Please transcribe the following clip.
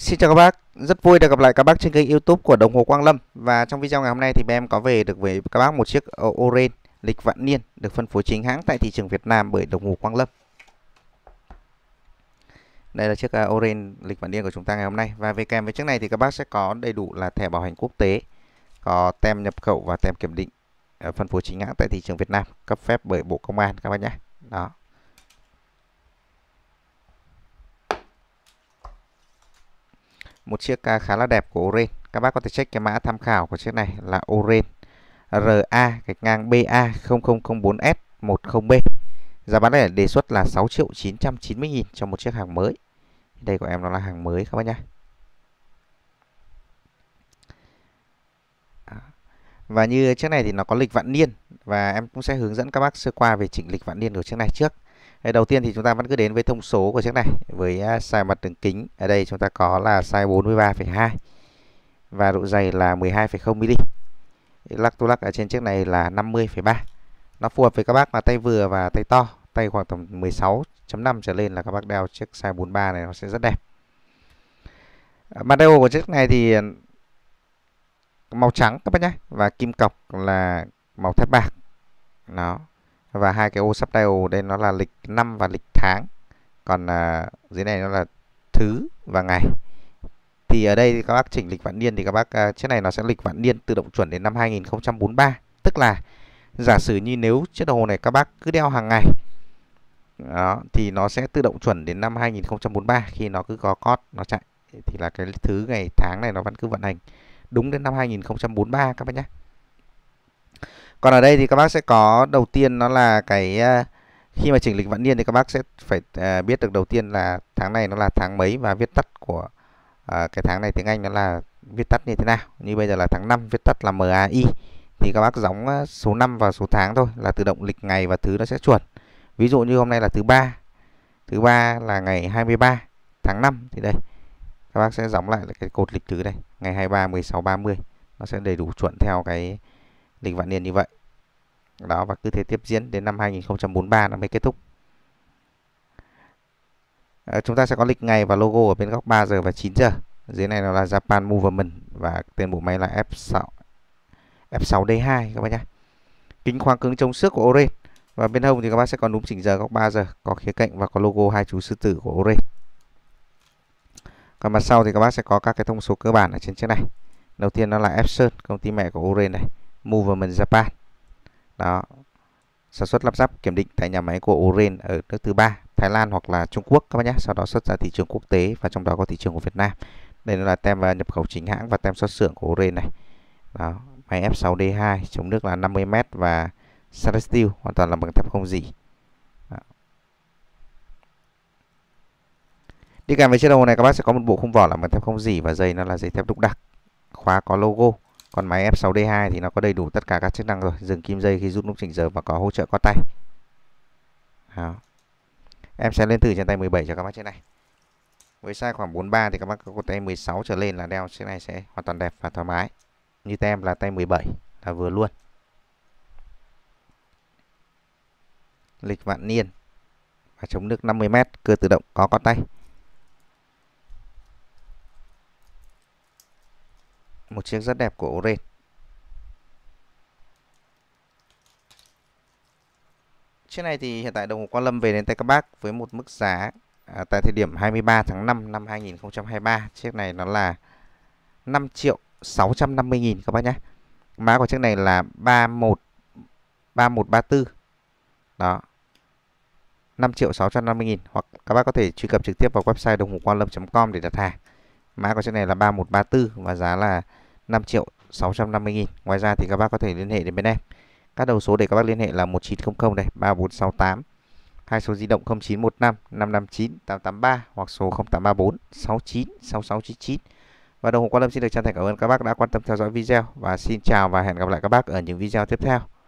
Xin chào các bác, rất vui được gặp lại các bác trên kênh youtube của Đồng Hồ Quang Lâm Và trong video ngày hôm nay thì em có về được với các bác một chiếc Orange lịch vạn niên Được phân phối chính hãng tại thị trường Việt Nam bởi Đồng Hồ Quang Lâm Đây là chiếc à, Orange lịch vạn niên của chúng ta ngày hôm nay Và về kèm với chiếc này thì các bác sẽ có đầy đủ là thẻ bảo hành quốc tế Có tem nhập khẩu và tem kiểm định à, phân phối chính hãng tại thị trường Việt Nam Cấp phép bởi Bộ Công an các bác nhé Đó một chiếc khá là đẹp của Oren, các bác có thể check cái mã tham khảo của chiếc này là Oren RA gạch ngang BA 0004S 10B giá bán lẻ đề xuất là 6 triệu 990 nghìn cho một chiếc hàng mới đây của em nó là hàng mới các bác nhé Và như chiếc này thì nó có lịch vạn niên và em cũng sẽ hướng dẫn các bác sơ qua về chỉnh lịch vạn niên của chiếc này trước. Đầu tiên thì chúng ta vẫn cứ đến với thông số của chiếc này với à, size mặt đường kính. Ở đây chúng ta có là sai 43,2 và độ dày là 12,0 mm. Lắc tu lắc ở trên chiếc này là 50,3. Nó phù hợp với các bác là tay vừa và tay to, tay khoảng tầm 16.5 trở lên là các bác đeo chiếc size 43 này nó sẽ rất đẹp. Mặt đeo của chiếc này thì à, màu trắng các bác nhé và kim cọc là màu thép bạc. nó và hai cái ô subtitle đây nó là lịch năm và lịch tháng còn à, dưới này nó là thứ và ngày thì ở đây thì các bác chỉnh lịch vạn niên thì các bác à, chiếc này nó sẽ lịch vạn niên tự động chuẩn đến năm 2043 tức là giả sử như nếu chiếc đồng hồ này các bác cứ đeo hàng ngày đó, thì nó sẽ tự động chuẩn đến năm 2043 khi nó cứ có cót nó chạy thì là cái thứ ngày tháng này nó vẫn cứ vận hành đúng đến năm 2043 các bác nhé còn ở đây thì các bác sẽ có đầu tiên nó là cái ờ, khi mà chỉnh lịch vạn niên thì các bác sẽ phải ờ, biết được đầu tiên là tháng này nó là tháng mấy và viết tắt của ờ, cái tháng này tiếng Anh nó là viết tắt như thế nào như bây giờ là tháng 5 viết tắt là MAI thì các bác giống số năm và số tháng thôi là tự động lịch ngày và thứ nó sẽ chuẩn ví dụ như hôm nay là thứ ba thứ ba là ngày 23 tháng 5 thì đây các bác sẽ giống lại cái cột lịch thứ đây ngày 23 16 30 nó sẽ đầy đủ chuẩn theo cái lịch vạn niên như vậy đó và cứ thế tiếp diễn đến năm 2043 nó mới kết thúc à, chúng ta sẽ có lịch ngày và logo ở bên góc 3 giờ và 9 giờ dưới này nó là Japan Movement và tên bộ máy là F6 F6D2 các bạn nhé kính khoang cứng chống xước của Orange và bên hông thì các bác sẽ có núm chỉnh giờ góc 3 giờ có khía cạnh và có logo hai chú sư tử của Orange còn mặt sau thì các bác sẽ có các cái thông số cơ bản ở trên chiếc này đầu tiên nó là Epson công ty mẹ của Orange này Movement Japan đó sản xuất lắp ráp kiểm định tại nhà máy của Oren ở nước thứ ba Thái Lan hoặc là Trung Quốc các bác nhé sau đó xuất ra thị trường quốc tế và trong đó có thị trường của Việt Nam đây là tem và nhập khẩu chính hãng và tem xuất xưởng của Oren này đó máy F6D2 chống nước là 50m và stainless steel hoàn toàn là bằng thép không gì đi kèm với chiếc đồng hồ này các bác sẽ có một bộ khung vỏ là bằng thép không gì và dây nó là dây thép đúc đặc khóa có logo con máy F6D2 thì nó có đầy đủ tất cả các chức năng rồi, dừng kim dây khi rút nút chỉnh giờ và có hỗ trợ có tay. Đó. Em sẽ lên từ trên tay 17 cho các bác trên này. Với size khoảng 43 thì các bác có tay 16 trở lên là đeo chiếc này sẽ hoàn toàn đẹp và thoải mái. Như tem là tay 17 là vừa luôn. Lịch vạn niên và chống nước 50m, cơ tự động có có tay. một chiếc rất đẹp của Oren. Chiếc này thì hiện tại đồng hồ Quang Lâm về đến tay các bác với một mức giá à, tại thời điểm 23 tháng 5 năm 2023. Chiếc này nó là 5 triệu 650 nghìn các bác nhé. Mã của chiếc này là 31 3134. Đó. 5 triệu 650 nghìn hoặc các bác có thể truy cập trực tiếp vào website đồng hồ quang lâm.com để đặt hàng. Mã của chiếc này là 3134 và giá là 5 triệu 650 nghìn. Ngoài ra thì các bác có thể liên hệ đến bên em. Các đầu số để các bác liên hệ là 1900 này 3468 hai số di động 0915 559 883 hoặc số 0834 69 6699. Và đồng hồ Quang Lâm xin được chân thành cảm ơn các bác đã quan tâm theo dõi video và xin chào và hẹn gặp lại các bác ở những video tiếp theo.